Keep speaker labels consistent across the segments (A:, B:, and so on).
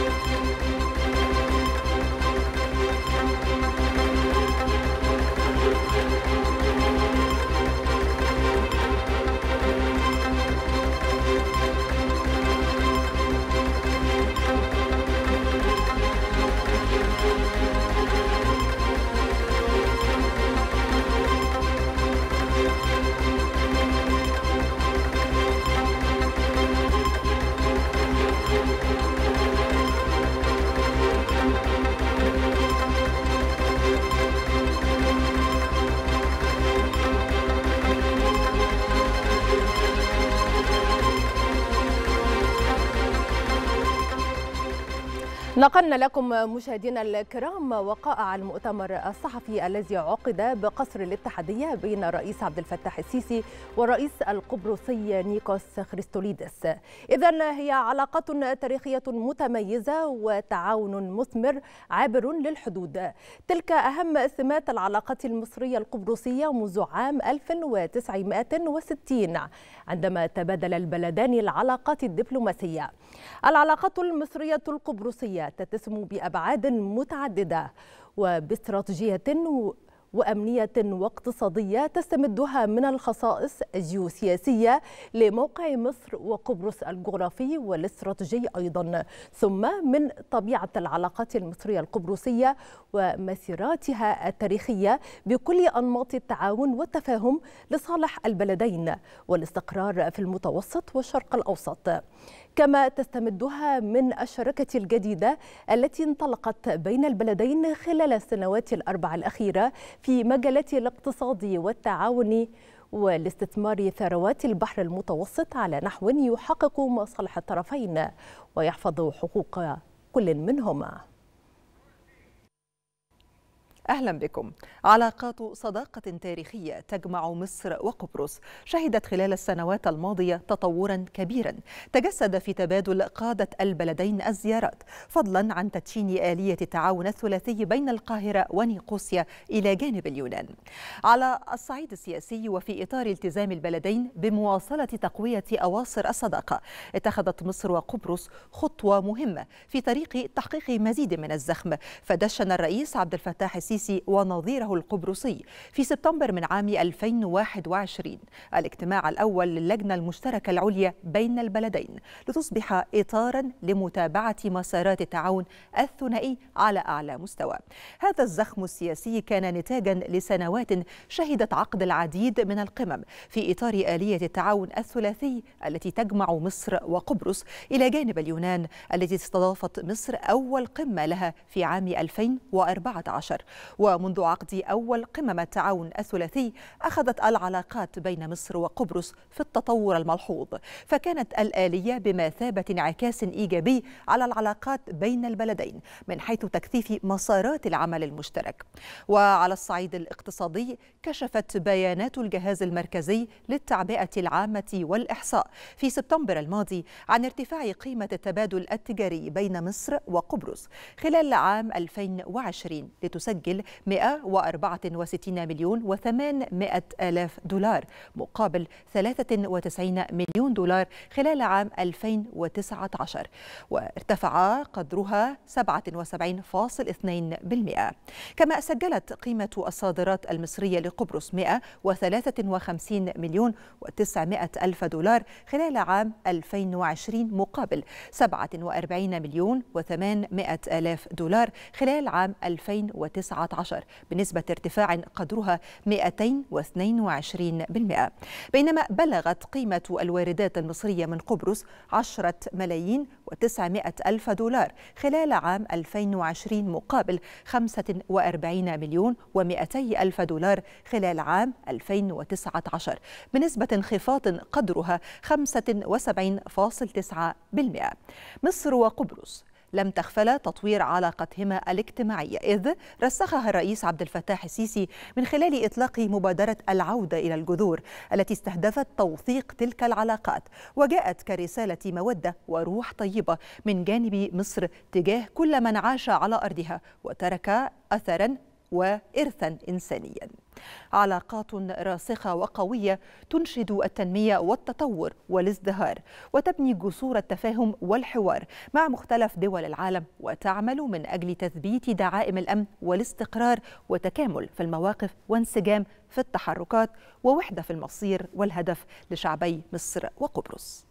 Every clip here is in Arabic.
A: Thank you. نقلنا لكم مشاهدينا الكرام وقائع المؤتمر الصحفي الذي عقد بقصر الاتحادية بين الرئيس عبد الفتاح السيسي والرئيس القبرصي نيكوس خريستوليدس إذا هي علاقات تاريخية متميزة وتعاون مثمر عابر للحدود تلك أهم سمات العلاقات المصرية القبرصية منذ عام 1960 عندما تبادل البلدان العلاقات الدبلوماسية العلاقات المصرية القبرصية تتسم بأبعاد متعددة وباستراتيجية وأمنية واقتصادية تستمدها من الخصائص الجيوسياسية لموقع مصر وقبرص الجغرافي والاستراتيجي أيضا ثم من طبيعة العلاقات المصرية القبرصية ومسيراتها التاريخية بكل أنماط التعاون والتفاهم لصالح البلدين والاستقرار في المتوسط والشرق الأوسط كما تستمدها من الشراكة الجديدة التي انطلقت بين البلدين خلال السنوات الأربع الأخيرة في مجالات الاقتصاد والتعاون والاستثمار ثروات البحر المتوسط على نحو يحقق مصالح الطرفين ويحفظ حقوق كل منهما
B: أهلا بكم علاقات صداقة تاريخية تجمع مصر وقبرص شهدت خلال السنوات الماضية تطورا كبيرا تجسد في تبادل قادة البلدين الزيارات فضلا عن تدشين آلية التعاون الثلاثي بين القاهرة ونيقوسيا إلى جانب اليونان على الصعيد السياسي وفي إطار التزام البلدين بمواصلة تقوية أواصر الصداقة اتخذت مصر وقبرص خطوة مهمة في طريق تحقيق مزيد من الزخم فدشن الرئيس عبد الفتاح السيسي السيسي ونظيره القبرصي في سبتمبر من عام 2021 الاجتماع الأول للجنة المشتركة العليا بين البلدين لتصبح إطارا لمتابعة مسارات التعاون الثنائي على أعلى مستوى هذا الزخم السياسي كان نتاجا لسنوات شهدت عقد العديد من القمم في إطار آلية التعاون الثلاثي التي تجمع مصر وقبرص إلى جانب اليونان التي استضافت مصر أول قمة لها في عام 2014 ومنذ عقد أول قمم التعاون الثلاثي أخذت العلاقات بين مصر وقبرص في التطور الملحوظ فكانت الآلية بمثابة انعكاس إيجابي على العلاقات بين البلدين من حيث تكثيف مسارات العمل المشترك وعلى الصعيد الاقتصادي كشفت بيانات الجهاز المركزي للتعبئة العامة والإحصاء في سبتمبر الماضي عن ارتفاع قيمة التبادل التجاري بين مصر وقبرص خلال عام 2020 لتسجل يعادل 164 مليون و800 ألف دولار مقابل 93 مليون دولار خلال عام 2019 وارتفع قدرها 77.2% كما سجلت قيمة الصادرات المصرية لقبرص 153 مليون و900 ألف دولار خلال عام 2020 مقابل 47 مليون و800 ألف دولار خلال عام 2019 2017 بنسبة ارتفاع قدرها 222% بينما بلغت قيمة الواردات المصرية من قبرص 10 ملايين و900 ألف دولار خلال عام 2020 مقابل 45 مليون و200 ألف دولار خلال عام 2019 بنسبة انخفاض قدرها 75.9% مصر وقبرص لم تخفل تطوير علاقتهما الاجتماعية إذ رسخها الرئيس عبد الفتاح السيسي من خلال إطلاق مبادرة العودة إلى الجذور التي استهدفت توثيق تلك العلاقات وجاءت كرسالة مودة وروح طيبة من جانب مصر تجاه كل من عاش على أرضها وترك أثرا وإرثا إنسانيا علاقات راسخة وقوية تنشد التنمية والتطور والازدهار وتبني جسور التفاهم والحوار مع مختلف دول العالم وتعمل من أجل تثبيت دعائم الأمن والاستقرار وتكامل في المواقف وانسجام في التحركات ووحدة في المصير والهدف لشعبي مصر وقبرص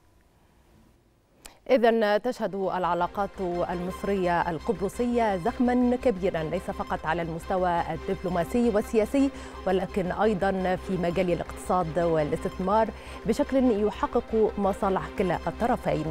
A: إذا تشهد العلاقات المصرية القبرصية زخما كبيرا ليس فقط على المستوى الدبلوماسي والسياسي ولكن أيضا في مجال الاقتصاد والاستثمار بشكل يحقق مصالح كلا الطرفين